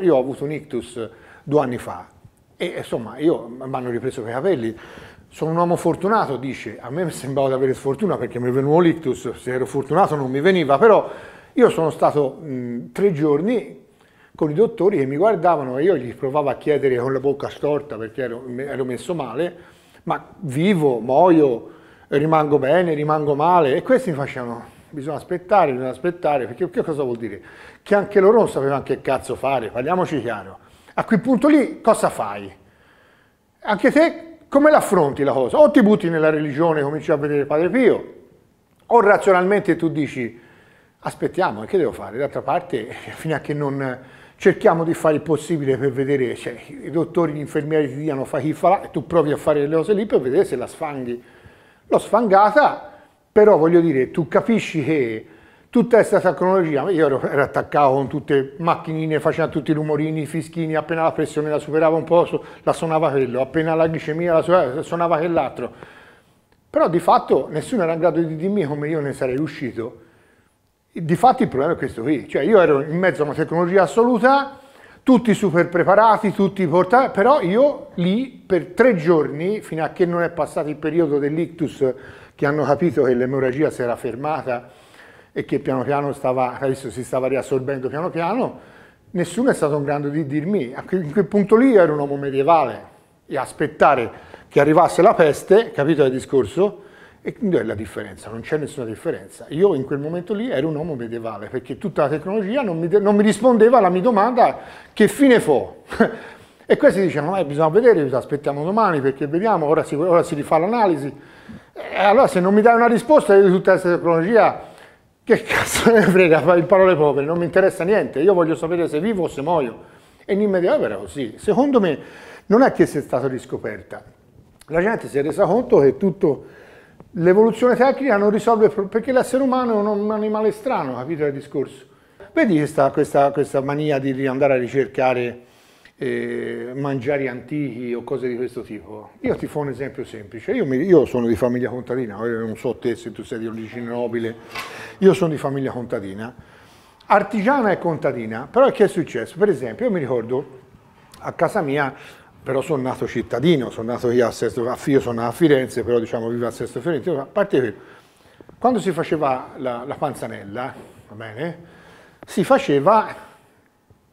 Io ho avuto un ictus due anni fa e insomma io mi hanno ripreso i capelli. Sono un uomo fortunato, dice. A me sembrava di avere sfortuna perché mi è venuto l'ictus, se ero fortunato non mi veniva, però io sono stato mh, tre giorni con i dottori che mi guardavano e io gli provavo a chiedere con la bocca storta perché ero, ero messo male, ma vivo, muoio, rimango bene, rimango male e questi mi facevano bisogna aspettare, bisogna aspettare, perché che cosa vuol dire? Che anche loro non sapevano che cazzo fare, parliamoci chiaro. A quel punto lì cosa fai? Anche te come l'affronti la cosa? O ti butti nella religione e cominci a vedere Padre Pio, o razionalmente tu dici aspettiamo, e che devo fare? D'altra parte, fino a che non cerchiamo di fare il possibile per vedere, cioè, i dottori, gli infermieri ti diano fa chi fa là, e tu provi a fare le cose lì per vedere se la sfanghi. L'ho sfangata, però voglio dire, tu capisci che tutta questa tecnologia, io ero, ero attaccato con tutte le macchinine, facevano tutti i rumorini, i fischini, appena la pressione la superava un po', la suonava quello, appena la glicemia la superava, suonava quell'altro. Però di fatto nessuno era in grado di dirmi come io ne sarei uscito. Di fatto il problema è questo qui, cioè io ero in mezzo a una tecnologia assoluta, tutti super preparati, tutti portati, però io lì per tre giorni, fino a che non è passato il periodo dell'ictus che hanno capito che l'emorragia si era fermata e che piano piano stava, adesso si stava riassorbendo piano piano, nessuno è stato in grado di dirmi, in quel punto lì io ero un uomo medievale e aspettare che arrivasse la peste, capito il discorso? E quindi è la differenza, non c'è nessuna differenza. Io in quel momento lì ero un uomo medievale perché tutta la tecnologia non mi, non mi rispondeva alla mia domanda che fine fo? e questi dicevano, eh, bisogna vedere, aspettiamo domani perché vediamo, ora si, ora si rifà l'analisi. Eh, allora se non mi dai una risposta di tutta questa tecnologia, che cazzo ne frega fai in parole povere, non mi interessa niente, io voglio sapere se vivo o se muoio. E in immediato era così. Secondo me non è che sia stata riscoperta, la gente si è resa conto che tutto l'evoluzione tecnica non risolve perché l'essere umano è un animale strano, capito il discorso? Vedi questa, questa, questa mania di andare a ricercare eh, mangiari antichi o cose di questo tipo. Io ti fa un esempio semplice, io, mi, io, sono di famiglia contadina, non so te se tu sei di origine nobile, io sono di famiglia contadina, artigiana e contadina, però che è successo? Per esempio io mi ricordo a casa mia, però sono nato cittadino, sono nato io a Sesto, io sono nato a Firenze, però diciamo vivo a Sesto Firenze, a parte quello, quando si faceva la, la panzanella, va bene, si faceva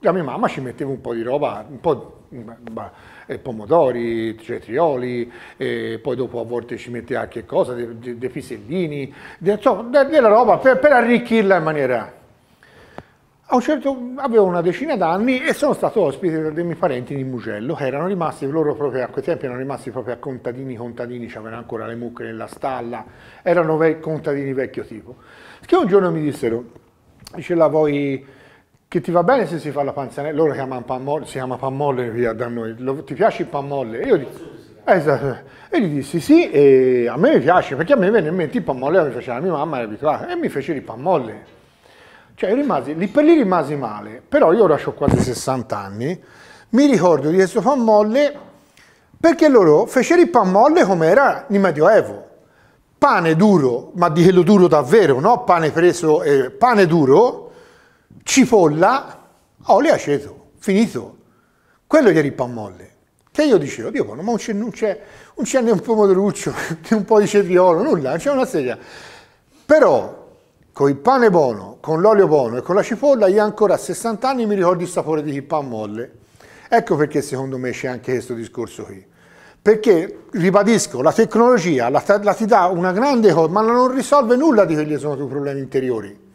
la mia mamma ci metteva un po' di roba, un po' di, bah, eh, pomodori, cetrioli, cioè e poi dopo a volte ci metteva anche cosa, dei, dei de, so, de, della roba per, per arricchirla in maniera... A un certo avevo una decina d'anni e sono stato ospite dei miei parenti di Mugello che erano rimasti, loro proprio a quei tempi erano rimasti proprio a contadini, contadini, c'avevano ancora le mucche nella stalla, erano ve contadini vecchio tipo. Che un giorno mi dissero, dice la voi che ti va bene se si fa la panzanella, loro chiamano pan molle, si chiama pan molle via da noi, Lo, ti piace il pan molle? E io, esatto. e gli dissi sì, e a me piace, perché a me venne in mente il pan molle che faceva mia mamma, era abituata, e mi fece il pan molle. Cioè rimasi, lì per lì rimasi male, però io ora ho quasi 60 anni, mi ricordo di questo pan molle perché loro fecero il pan molle come era nel Medioevo. Pane duro, ma di quello duro davvero, no? Pane preso, eh, pane duro, cipolla, olio oh, aceto, finito. Quello gli era il pan molle. Che io dicevo, Dio, ma non c'è, neanche un pomodoruccio, né un po' di cetriolo, nulla, non c'è una sedia. Però con il pane buono, con l'olio buono e con la cipolla, io ancora a 60 anni mi ricordo il sapore di pan molle. Ecco perché secondo me c'è anche questo discorso qui. Perché, ribadisco, la tecnologia la, la ti dà una grande cosa, ma non risolve nulla di quelli che sono i tuoi problemi interiori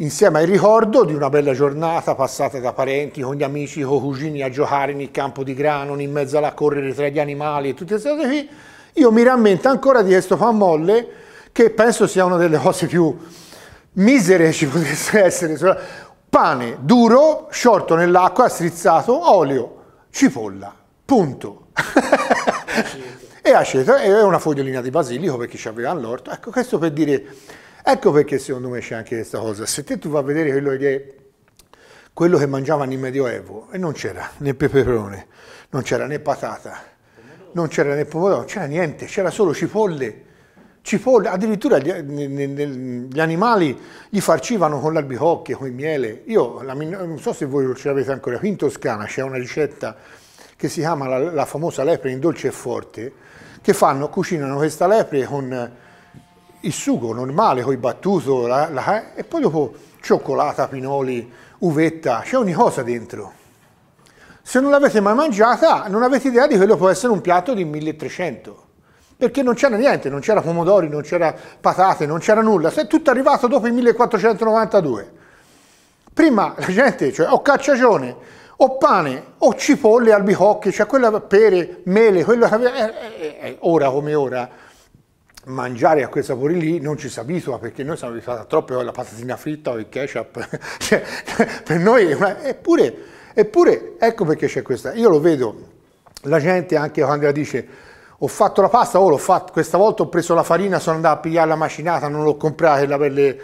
insieme al ricordo di una bella giornata passata da parenti, con gli amici, con cugini a giocare nel campo di grano, in mezzo alla correre tra gli animali e tutte queste cose qui, io mi rammento ancora di questo pan molle che penso sia una delle cose più misere che ci potesse essere. Cioè, pane duro, sciolto nell'acqua, strizzato, olio, cipolla, punto. e aceto e una fogliolina di basilico perché ci aveva all'orto. Ecco, questo per dire Ecco perché secondo me c'è anche questa cosa. Se te tu vai a vedere quello che, quello che mangiavano in Medioevo e non c'era né peperone, non c'era né patata, non c'era né pomodoro, non c'era niente, c'era solo cipolle. Cipolle, addirittura gli, gli, animali li farcivano con l'albicocche, con il miele. Io la, non so se voi ce l'avete ancora, qui in Toscana c'è una ricetta che si chiama la, la famosa lepre in dolce e forte, che fanno, cucinano questa lepre con il sugo normale con il battuto la, la, eh, e poi dopo cioccolata, pinoli, uvetta, c'è ogni cosa dentro. Se non l'avete mai mangiata non avete idea di quello che può essere un piatto di 1300 perché non c'era niente, non c'era pomodori, non c'era patate, non c'era nulla, è tutto arrivato dopo il 1492. Prima la gente, cioè o cacciagione, o pane, o cipolle, albicocche, cioè quella pere, mele, quello che aveva, eh, eh, eh, eh, ora come ora, mangiare a quei sapori lì non ci si abitua perché noi siamo abituati a troppe alla patatina fritta o il ketchup, cioè, per noi una... eppure, eppure ecco perché c'è questa, io lo vedo, la gente anche quando la dice ho fatto la pasta, oh, l'ho fatto, questa volta ho preso la farina, sono andato a pigliare la macinata, non l'ho comprata, la pelle...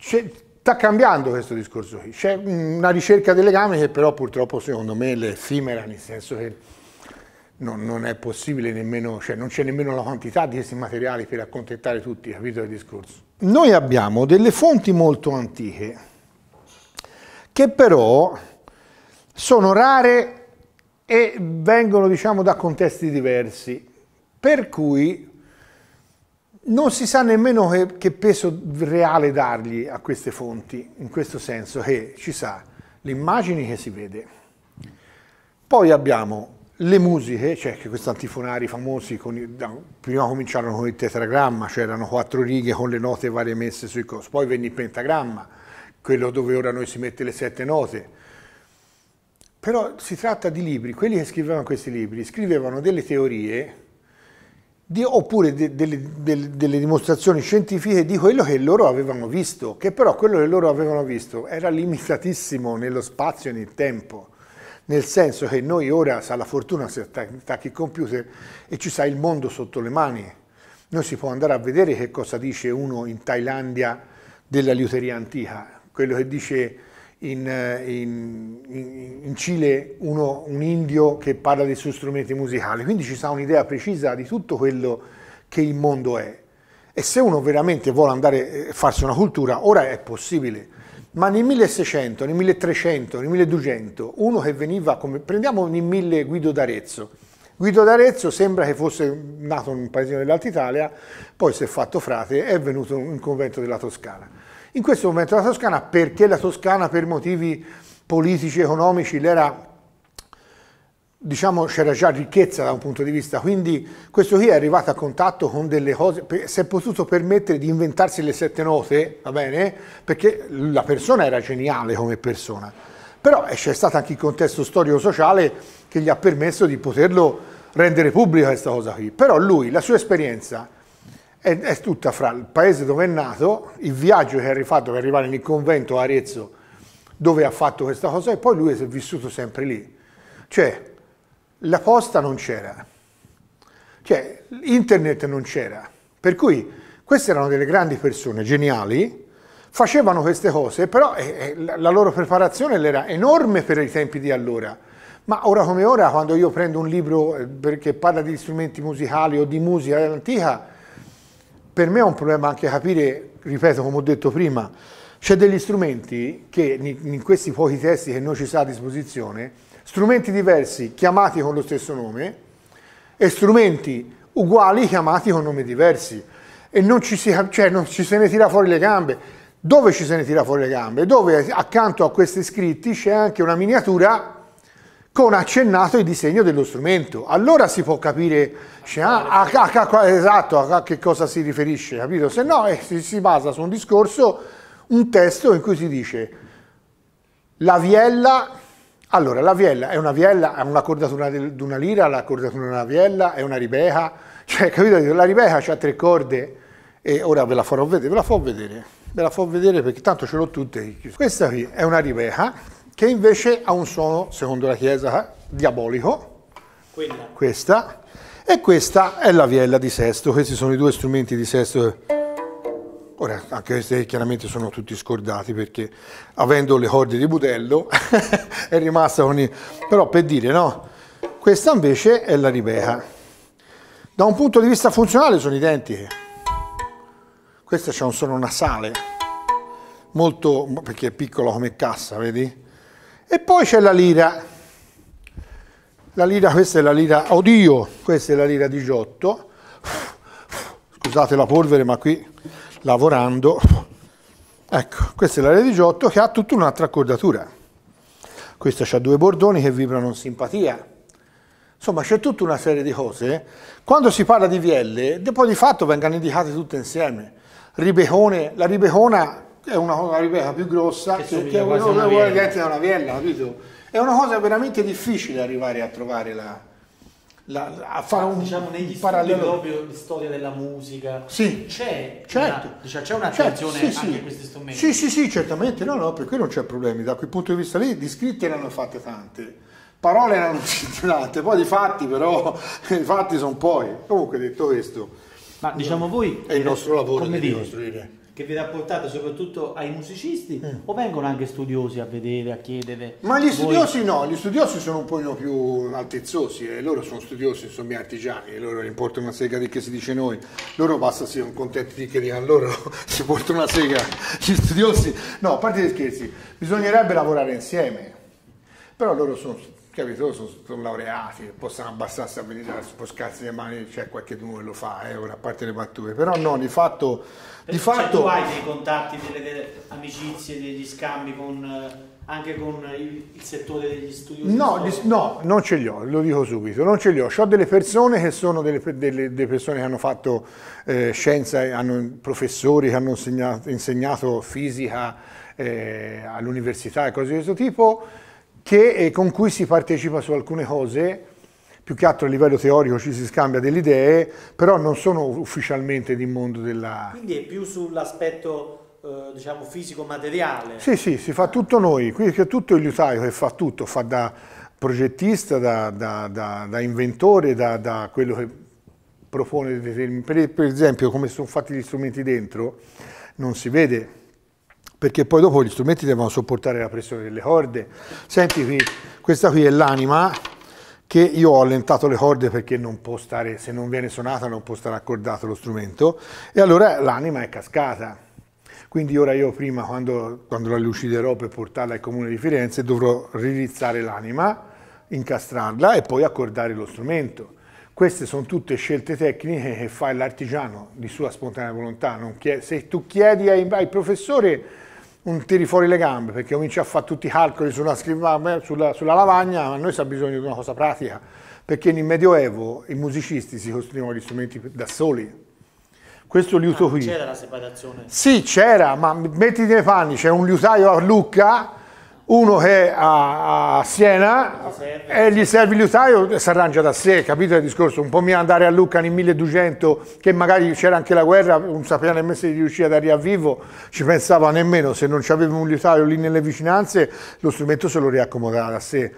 Sta cambiando questo discorso qui, c'è una ricerca dei legami che però purtroppo secondo me è effimera, nel senso che non, non è possibile nemmeno, cioè non c'è nemmeno la quantità di questi materiali per accontentare tutti, capito il discorso? Noi abbiamo delle fonti molto antiche che però sono rare e vengono diciamo da contesti diversi, per cui non si sa nemmeno che, che, peso reale dargli a queste fonti, in questo senso che ci sa l'immagine che si vede. Poi abbiamo le musiche, cioè che questi antifonari famosi, con, prima cominciarono con il tetragramma, cioè erano quattro righe con le note varie messe sui cosi, poi venne il pentagramma, quello dove ora noi si mette le sette note. Però si tratta di libri, quelli che scrivevano questi libri scrivevano delle teorie di, oppure de, de, de, delle dimostrazioni scientifiche di quello che loro avevano visto, che però quello che loro avevano visto era limitatissimo nello spazio e nel tempo nel senso che noi ora, sa la fortuna se attacchi il computer e ci sa il mondo sotto le mani, noi si può andare a vedere che cosa dice uno in Thailandia della liuteria antica, quello che dice eh, in, in, in Cile uno, un indio che parla dei suoi strumenti musicali, quindi ci sa un'idea precisa di tutto quello che il mondo è. E se uno veramente vuole andare a eh, farsi una cultura, ora è possibile ma nel 1600, nel 1300, nel 1200, uno che veniva come... Prendiamo nel 1000 Guido d'Arezzo. Guido d'Arezzo sembra che fosse nato in un paesino dell'Alta Italia, poi si è fatto frate e è venuto in convento della Toscana. In questo convento della Toscana, perché la Toscana per motivi politici, economici, l'era diciamo c'era già ricchezza da un punto di vista, quindi questo qui è arrivato a contatto con delle cose, si è potuto permettere di inventarsi le sette note, va bene? Perché la persona era geniale come persona, però eh, c'è stato anche il contesto storico-sociale che gli ha permesso di poterlo rendere pubblica questa cosa qui, però lui, la sua esperienza è, è tutta fra il paese dove è nato, il viaggio che ha rifatto per arrivare nel convento a Arezzo, dove ha fatto questa cosa e poi lui si è vissuto sempre lì. Cioè, la posta non c'era, cioè internet non c'era, per cui queste erano delle grandi persone geniali, facevano queste cose, però eh, eh la loro preparazione era enorme per i tempi di allora. Ma ora come ora, quando io prendo un libro eh, che parla di strumenti musicali o di musica antica, per me è un problema anche capire, ripeto come ho detto prima, c'è degli strumenti che in questi pochi testi che noi ci sta a disposizione, strumenti diversi chiamati con lo stesso nome e strumenti uguali chiamati con nomi diversi e non ci, si, cioè, non ci se ne tira fuori le gambe. Dove ci se ne tira fuori le gambe? Dove accanto a questi scritti c'è anche una miniatura con accennato il disegno dello strumento. Allora si può capire cioè, ah, a, a, a, esatto, a, che cosa si riferisce, capito? Se no eh, si, si basa su un discorso, un testo in cui si dice la viella allora, la viella è una viella, ha una cordatura di una lira, la cordatura di una viella, è una ribeca, cioè, capito? La ribeca ha tre corde e ora ve la farò vedere, ve la farò vedere, ve la farò vedere perché tanto ce l'ho tutte. Questa qui è una ribeca che invece ha un suono, secondo la Chiesa, diabolico. Quella. Questa. E questa è la viella di sesto, questi sono i due strumenti di sesto. Ora, anche queste chiaramente sono tutti scordati perché avendo le corde di budello è rimasta con il... Però per dire, no, questa invece è la ribeca. Da un punto di vista funzionale sono identiche. Questa c'è un suono nasale, molto, perché è piccola come cassa, vedi? E poi c'è la lira. La lira, questa è la lira, oddio, questa è la lira 18. Scusate la polvere, ma qui lavorando. Ecco, questa è l'area 18 che ha tutta un'altra accordatura. Questa ha due bordoni che vibrano in simpatia. Insomma, c'è tutta una serie di cose. Quando si parla di VL, poi di fatto vengono indicate tutte insieme. Ribecone, la ribecona è una, una ribeca più grossa che, che, che una viella, capito? È una cosa veramente difficile arrivare a trovare la, la, a fare ah, un, diciamo, negli un parallelo di storia della musica sì. c'è, certo. una, diciamo, c'è un'attenzione certo, sì, anche sì. a questi strumenti sì sì sì certamente no no perché non c'è problemi da quel punto di vista lì di scritte ne hanno fatte tante parole ne hanno fatte tante poi di fatti però i fatti sono poi comunque detto questo ma diciamo voi è il nostro lavoro di dire, costruire che viene apportata soprattutto ai musicisti mm. o vengono anche studiosi a vedere, a chiedere? Ma gli studiosi no, gli studiosi sono un po' più altezzosi, eh. loro sono studiosi, insomma, miei artigiani, loro importano una sega di che si dice noi, loro basta siano contenti di che dicono loro, si portano una sega, gli studiosi, no, a parte gli scherzi, bisognerebbe lavorare insieme, però loro sono capito? Sono, sono laureati, possono abbassarsi a venire, sporcarsi le mani, c'è cioè qualcuno che lo fa, eh, a parte le battute, però no, di fatto... Perché di cioè, fatto... Cioè, hai dei contatti, delle, delle, amicizie, degli scambi con eh, anche con il settore degli studiosi? No, no, non ce li ho, lo dico subito, non ce li ho. Ho delle persone che sono delle, delle, delle persone che hanno fatto eh, scienza, eh, hanno professori che hanno insegnato, insegnato fisica eh, all'università e cose di questo tipo che, eh, con cui si partecipa su alcune cose, più che altro a livello teorico ci si scambia delle idee, però non sono ufficialmente di mondo della... Quindi è più sull'aspetto eh, diciamo fisico-materiale. Sì, sì, si fa tutto noi, qui è tutto il liutaio che fa tutto, fa da progettista, da, da, da, da inventore, da, quello che propone per esempio come sono fatti gli strumenti dentro, non si vede perché poi dopo gli strumenti devono sopportare la pressione delle corde. Senti qui, questa qui è l'anima che io ho allentato le corde perché non può stare, se non viene suonata non può stare accordato lo strumento e allora l'anima è cascata. Quindi ora io prima, quando, quando la luciderò per portarla al comune di Firenze, dovrò ririzzare l'anima, incastrarla e poi accordare lo strumento. Queste sono tutte scelte tecniche che fa l'artigiano di sua spontanea volontà. se tu chiedi ai, ai professore un tiri fuori le gambe, perché cominci a fare tutti i calcoli sulla, eh, sulla, sulla lavagna, ma noi si ha bisogno di una cosa pratica, perché nel Medioevo i musicisti si costruivano gli strumenti da soli. Questo liuto ah, qui. C'era la separazione? Sì, c'era, ma mettiti nei panni, c'era un liutaio a Lucca uno che è a, a Siena e gli serve l'usaio e si arrangia da sé, capito il discorso? Un po' mia andare a Lucca nel 1200, che magari c'era anche la guerra, non sapeva nemmeno se riuscire ad arrivare a vivo, ci pensava nemmeno, se non c'aveva un liutaio lì nelle vicinanze, lo strumento se lo riaccomodava da sé.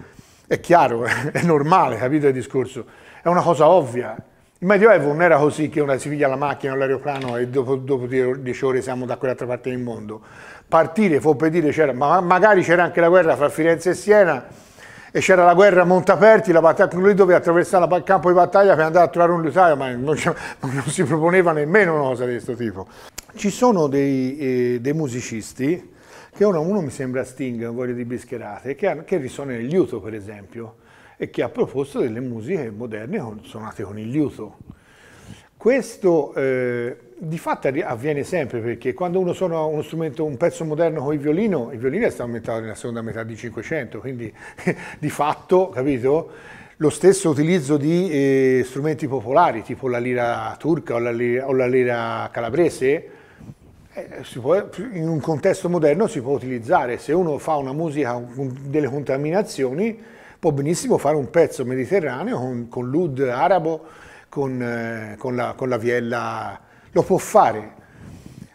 È chiaro, è normale, capito il discorso? È una cosa ovvia. Il Medioevo non era così che una si piglia la macchina o l'aeroplano e dopo, dopo 10 ore siamo da quell'altra parte del mondo partire, fu per dire, c'era, ma magari c'era anche la guerra fra Firenze e Siena e c'era la guerra a Montaperti, la battaglia, con lui doveva attraversare il campo di battaglia per andare a trovare un liutaio, ma non, non, si proponeva nemmeno una cosa di questo tipo. Ci sono dei, eh, dei musicisti, che uno, uno, mi sembra Sting, voglio di Bischerate, che, hanno, che risuona il liuto per esempio, e che ha proposto delle musiche moderne suonate con il liuto. Questo... Eh, di fatto avviene sempre perché quando uno suona uno strumento, un pezzo moderno con il violino, il violino è stato inventato nella seconda metà di 500, quindi di fatto, capito? Lo stesso utilizzo di eh, strumenti popolari, tipo la lira turca o la lira, o la lira calabrese, eh, può, in un contesto moderno si può utilizzare. Se uno fa una musica con delle contaminazioni, può benissimo fare un pezzo mediterraneo con, con l'ud arabo, con, eh, con, la, con la viella lo può fare.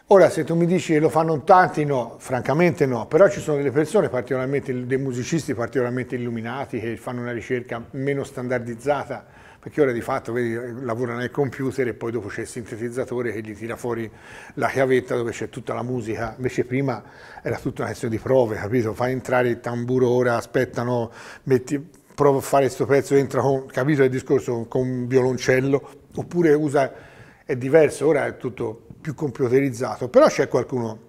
Ora, se tu mi dici che lo fanno tanti, no, francamente no, però ci sono delle persone, particolarmente dei musicisti particolarmente illuminati, che fanno una ricerca meno standardizzata, perché ora di fatto vedi, lavora nel computer e poi dopo c'è il sintetizzatore che gli tira fuori la chiavetta dove c'è tutta la musica, invece prima era tutta una questione di prove, capito? Fai entrare il tamburo ora, aspettano, metti, prova a fare questo pezzo, entra con, capito il discorso, con un violoncello, oppure usa è diverso, ora è tutto più computerizzato, però c'è qualcuno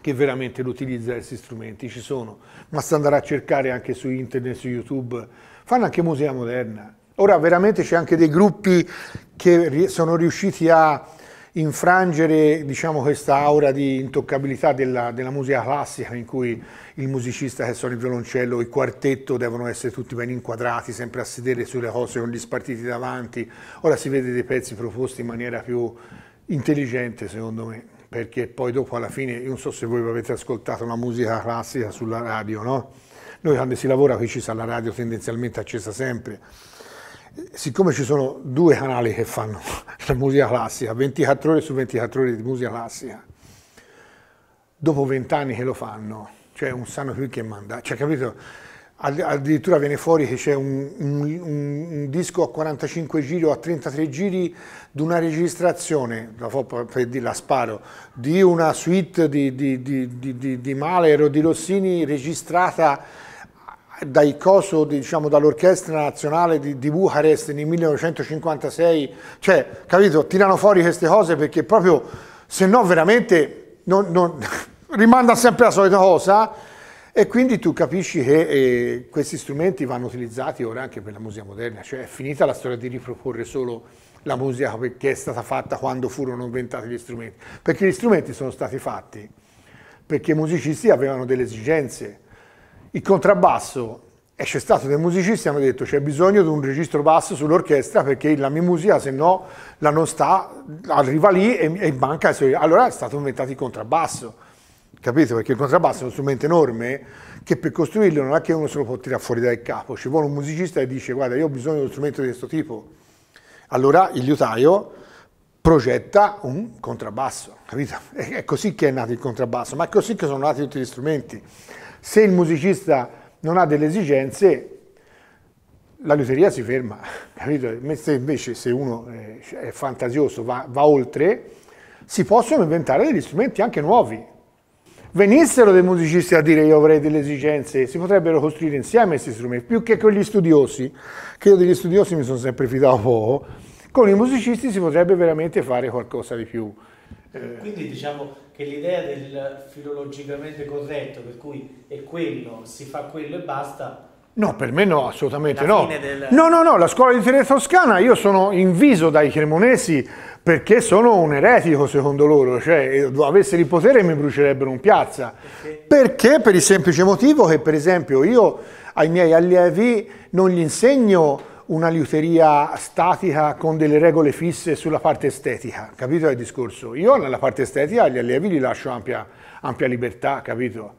che veramente utilizza questi strumenti, ci sono, basta andare a cercare anche su internet, su YouTube, fanno anche musica moderna. Ora veramente c'è anche dei gruppi che sono riusciti a infrangere diciamo, questa aura di intoccabilità della, della, musica classica in cui il musicista che suona il violoncello, il quartetto devono essere tutti ben inquadrati, sempre a sedere sulle cose con gli spartiti davanti. Ora si vede dei pezzi proposti in maniera più intelligente secondo me, perché poi dopo alla fine, io non so se voi avete ascoltato la musica classica sulla radio, no? Noi quando si lavora qui ci sta la radio tendenzialmente accesa sempre. Siccome ci sono due canali che fanno la musica classica, 24 ore su 24 ore di musica classica. Dopo vent'anni che lo fanno, cioè un sanno più che manda, cioè capito? Addirittura viene fuori che c'è un, un, un, disco a 45 giri o a 33 giri di una registrazione, la, per la sparo, di una suite di, di, di, di Mahler o di Rossini registrata dai coso, diciamo, dall'orchestra nazionale di, di Bucarest nel 1956, cioè, capito, tirano fuori queste cose perché proprio, se no veramente, non, non, rimanda sempre la solita cosa e quindi tu capisci che eh, questi strumenti vanno utilizzati ora anche per la musica moderna, cioè è finita la storia di riproporre solo la musica che è stata fatta quando furono inventati gli strumenti, perché gli strumenti sono stati fatti perché i musicisti avevano delle esigenze, il contrabbasso e c'è stato dei musicisti che hanno detto c'è bisogno di un registro basso sull'orchestra perché la mia musica se no la non sta, arriva lì e, e manca. Allora è stato inventato il contrabbasso capito? Perché il contrabbasso è uno strumento enorme che per costruirlo non è che uno se lo può tirare fuori dal capo, ci vuole un musicista che dice guarda io ho bisogno di uno strumento di questo tipo. Allora il liutaio progetta un contrabbasso, capito? È così che è nato il contrabbasso, ma è così che sono nati tutti gli strumenti. Se il musicista non ha delle esigenze, la liuteria si ferma, capito? Se invece se uno eh, è fantasioso, va, va oltre, si possono inventare degli strumenti anche nuovi. Venissero dei musicisti a dire io avrei delle esigenze, si potrebbero costruire insieme questi strumenti, più che con gli studiosi, che io degli studiosi mi sono sempre fidato poco, con i musicisti si potrebbe veramente fare qualcosa di più eh, eh, quindi diciamo che l'idea del filologicamente corretto, per cui è quello, si fa quello e basta, No, per me no, assolutamente no. Del... No, no, no, la scuola di Teresa Toscana, io sono inviso dai cremonesi perché sono un eretico secondo loro, cioè eh, avessero il potere mi brucierebbero in piazza. Perché? perché per il semplice motivo che per esempio io ai miei allievi non gli insegno una liuteria statica con delle regole fisse sulla parte estetica, capito il discorso? Io nella parte estetica agli allievi gli lascio ampia, ampia libertà, capito?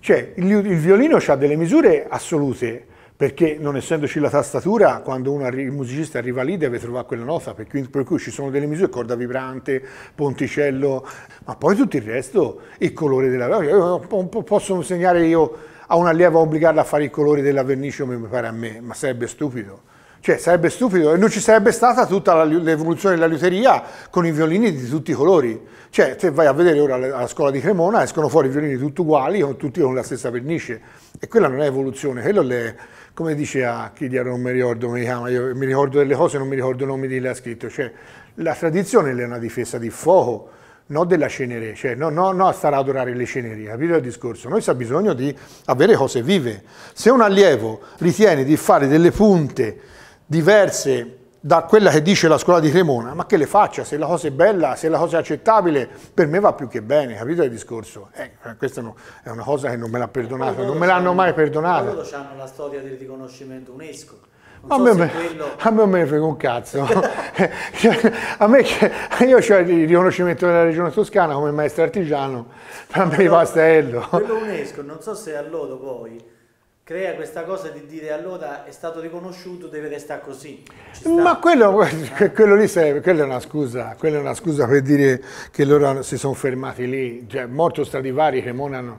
Cioè il, il violino ha delle misure assolute, perché non essendoci la tastatura, quando un arri musicista arriva lì deve trovare quella nota, per cui, per cui, ci sono delle misure, corda vibrante, ponticello, ma poi tutto il resto, il colore della vernice, posso insegnare io a un allievo a obbligarla a fare i colori della vernice come mi pare a me, ma sarebbe stupido. Cioè, sarebbe stupido e non ci sarebbe stata tutta l'evoluzione della liuteria con i violini di tutti i colori. Cioè, se vai a vedere ora la scuola di Cremona, escono fuori i violini tutti uguali, tutti con la stessa vernice. E quella non è evoluzione, quello è, come diceva chi di ah, non mi ricordo come chiama, io mi ricordo delle cose, non mi ricordo i nomi di lei ha scritto. Cioè, la tradizione è una difesa di fuoco, non della cenere, cioè non no, no a stare ad adorare le ceneri, capito il discorso? Noi si ha bisogno di avere cose vive. Se un allievo ritiene di fare delle punte diverse da quella che dice la scuola di Cremona, ma che le faccia, se la cosa è bella, se la cosa è accettabile, per me va più che bene, capito il discorso? Eh, questa no, è una cosa che non me l'ha perdonato, non me l'hanno mai perdonato. Loro hanno la storia del riconoscimento UNESCO. So a, me, quello... a me non me ne frega un cazzo. a me io ho il riconoscimento della regione toscana come maestro artigiano, per me i pastello. Quello UNESCO, non so se a loro poi crea questa cosa di dire allora è stato riconosciuto, deve restare così. Ma quello, quello lì serve, quella è una scusa, quella è una scusa per dire che loro si sono fermati lì, cioè morto Stradivari Cremona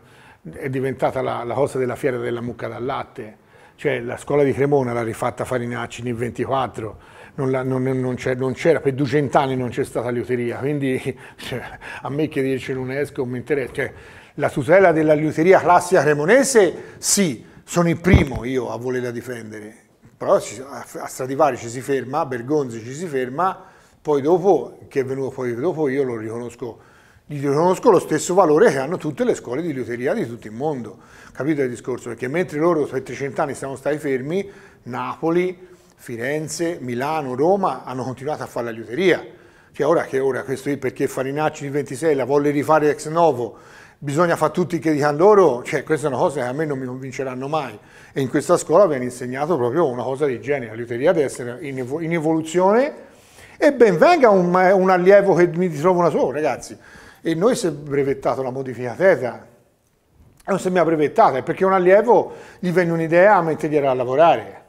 è diventata la, la cosa della fiera della mucca dal latte, cioè la scuola di Cremona l'ha rifatta Farinacci nel 24, non, c'era, per 200 anni non c'è stata liuteria, quindi cioè, a me che dirci l'UNESCO mi interessa, cioè, la tutela della liuteria classica cremonese sì, sono il primo io a volerla difendere, però a Stradivari ci si ferma, a Bergonzi ci si ferma, poi dopo, che è venuto poi dopo, io lo riconosco gli riconosco lo stesso valore che hanno tutte le scuole di liuteria di tutto il mondo. Capito il discorso? Perché mentre loro per 300 anni siamo stati fermi, Napoli, Firenze, Milano, Roma hanno continuato a fare la liuteria. Che ora, che ora, questo perché Farinacci di 26 la volle rifare ex novo bisogna fare tutti che dicano loro, cioè questa è una cosa che a me non mi convinceranno mai. E in questa scuola viene insegnato proprio una cosa del genere, l'uteria deve essere in, evol- in, evoluzione e ben venga un, un allievo che mi trova una sola, ragazzi. E noi si è brevettato la modifica teta, non si è mai semia brevettata, è perché un allievo gli venne un'idea mentre gli era a lavorare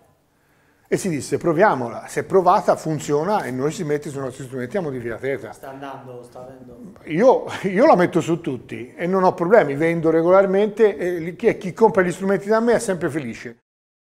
e si disse proviamola, se provata funziona e noi si mette sui nostri strumenti a modifica tetra. Sta andando, sta avendo... Io, io, la metto su tutti e non ho problemi, vendo regolarmente e chi, chi compra gli strumenti da me è sempre felice.